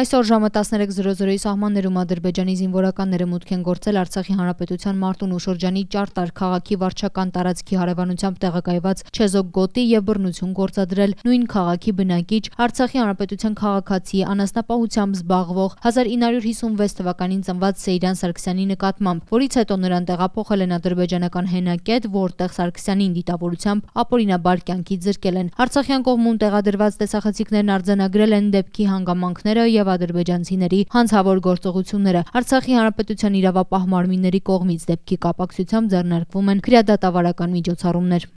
Այսօր ժամը 13:00-ի սահմաններում Ադրբեջանի զինվորականները մուտք են գործել Արցախի Հանրապետության Մարտունու շրջանի Ճարտար քաղաքի վարչական տարածքի հարևանությամբ տեղակայված Չեզոկ գոտի եւ բռնություն գործադրել նույն քաղաքի բնակիչ Արցախի Հանրապետության քաղաքացի անասնապահությամբ զբաղվող 1956 թվականին ծնված Սեյրան Սարգսյանի նկատմամբ, որից հետո նրան տեղափոխել են ադրբեջանական Հենակետ, որտեղ Սարգսյանին դիտավորությամբ ապօրինաբար կյանքի ձրկել են։ Արցախյան կողմում տեղադրված տեսախցիկներն արձանագրել են դեպքի հանգամանքները եւ եւ ադրբեջանցիների հանցավոր գործողությունները Արցախի հանրապետության իրավապահ մարմինների կողմից դեպքի կապակցությամբ ձեռնարկվում են քրեադատավարական միջոցառումներ։